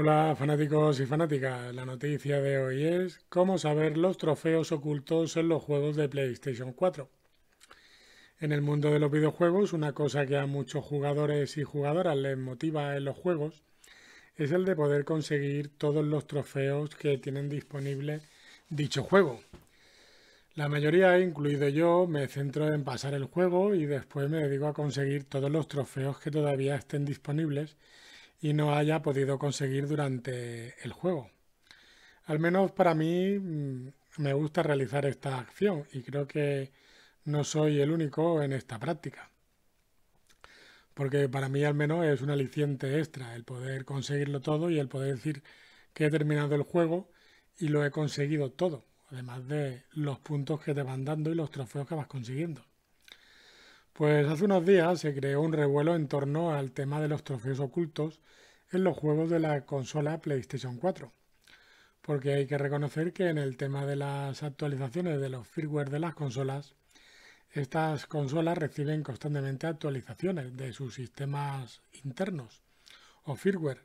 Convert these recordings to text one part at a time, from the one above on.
Hola fanáticos y fanáticas, la noticia de hoy es cómo saber los trofeos ocultos en los juegos de PlayStation 4. En el mundo de los videojuegos, una cosa que a muchos jugadores y jugadoras les motiva en los juegos es el de poder conseguir todos los trofeos que tienen disponible dicho juego. La mayoría, incluido yo, me centro en pasar el juego y después me dedico a conseguir todos los trofeos que todavía estén disponibles y no haya podido conseguir durante el juego. Al menos para mí mm, me gusta realizar esta acción y creo que no soy el único en esta práctica. Porque para mí al menos es un aliciente extra el poder conseguirlo todo y el poder decir que he terminado el juego y lo he conseguido todo, además de los puntos que te van dando y los trofeos que vas consiguiendo. Pues hace unos días se creó un revuelo en torno al tema de los trofeos ocultos en los juegos de la consola PlayStation 4. Porque hay que reconocer que en el tema de las actualizaciones de los firmware de las consolas, estas consolas reciben constantemente actualizaciones de sus sistemas internos o firmware,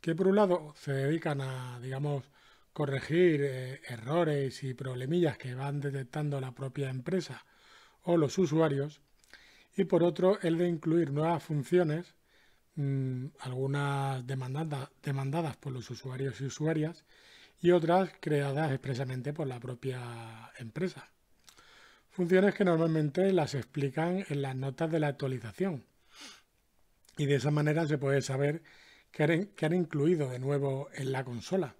que por un lado se dedican a, digamos, corregir eh, errores y problemillas que van detectando la propia empresa o los usuarios, y por otro el de incluir nuevas funciones, mm, algunas demandadas por los usuarios y usuarias y otras creadas expresamente por la propia empresa. Funciones que normalmente las explican en las notas de la actualización y de esa manera se puede saber qué han incluido de nuevo en la consola.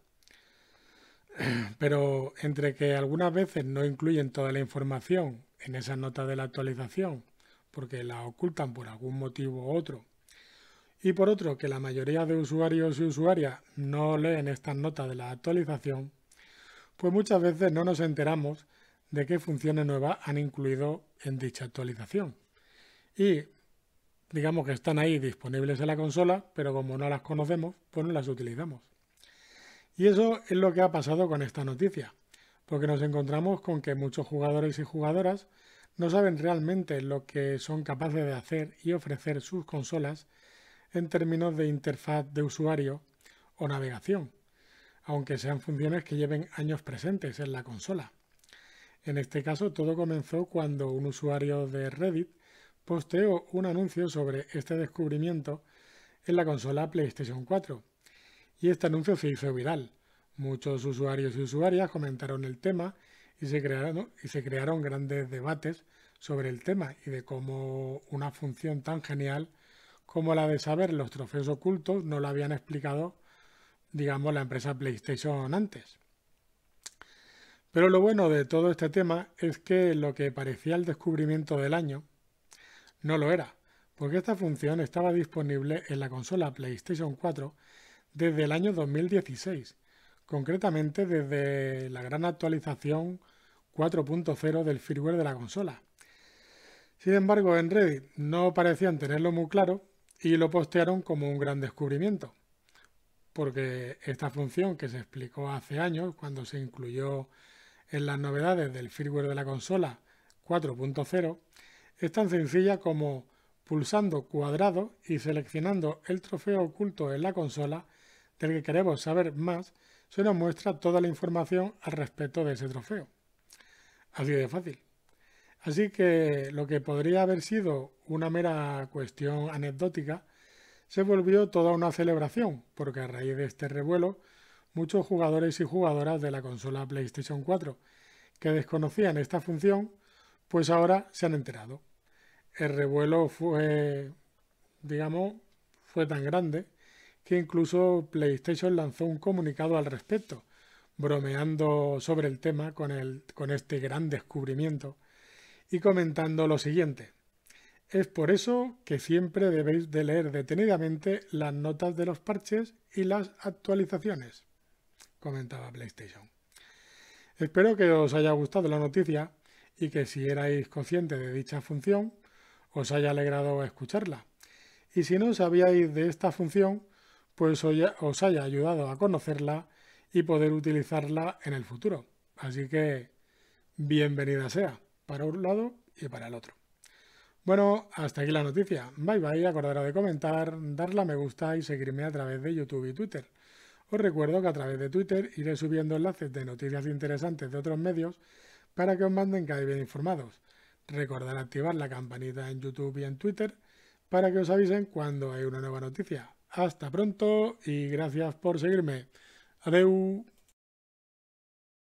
Pero entre que algunas veces no incluyen toda la información en esas notas de la actualización porque la ocultan por algún motivo u otro. Y por otro, que la mayoría de usuarios y usuarias no leen estas notas de la actualización, pues muchas veces no nos enteramos de qué funciones nuevas han incluido en dicha actualización. Y digamos que están ahí disponibles en la consola, pero como no las conocemos, pues no las utilizamos. Y eso es lo que ha pasado con esta noticia, porque nos encontramos con que muchos jugadores y jugadoras no saben realmente lo que son capaces de hacer y ofrecer sus consolas en términos de interfaz de usuario o navegación, aunque sean funciones que lleven años presentes en la consola. En este caso, todo comenzó cuando un usuario de Reddit posteó un anuncio sobre este descubrimiento en la consola PlayStation 4. Y este anuncio se hizo viral. Muchos usuarios y usuarias comentaron el tema y se, crearon, y se crearon grandes debates sobre el tema y de cómo una función tan genial como la de saber los trofeos ocultos no la habían explicado, digamos, la empresa PlayStation antes. Pero lo bueno de todo este tema es que lo que parecía el descubrimiento del año no lo era, porque esta función estaba disponible en la consola PlayStation 4 desde el año 2016, concretamente desde la gran actualización 4.0 del firmware de la consola. Sin embargo, en Reddit no parecían tenerlo muy claro y lo postearon como un gran descubrimiento, porque esta función que se explicó hace años cuando se incluyó en las novedades del firmware de la consola 4.0 es tan sencilla como pulsando cuadrado y seleccionando el trofeo oculto en la consola del que queremos saber más, se nos muestra toda la información al respecto de ese trofeo. Así de fácil. Así que lo que podría haber sido una mera cuestión anecdótica se volvió toda una celebración, porque a raíz de este revuelo, muchos jugadores y jugadoras de la consola PlayStation 4 que desconocían esta función, pues ahora se han enterado. El revuelo fue, digamos, fue tan grande que incluso PlayStation lanzó un comunicado al respecto, bromeando sobre el tema con, este gran descubrimiento y comentando lo siguiente. Es por eso que siempre debéis de leer detenidamente las notas de los parches y las actualizaciones, comentaba PlayStation. Espero que os haya gustado la noticia y que si erais conscientes de dicha función, os haya alegrado escucharla. Y si no sabíais de esta función, pues os haya ayudado a conocerla y poder utilizarla en el futuro. Así que bienvenida sea para un lado y para el otro. Bueno, hasta aquí la noticia. Bye bye, acordaros de comentar, darle a me gusta y seguirme a través de YouTube y Twitter. Os recuerdo que a través de Twitter iré subiendo enlaces de noticias interesantes de otros medios para que os manden cada bien informados. Recordar activar la campanita en YouTube y en Twitter para que os avisen cuando hay una nueva noticia. Hasta pronto y gracias por seguirme. Adeu!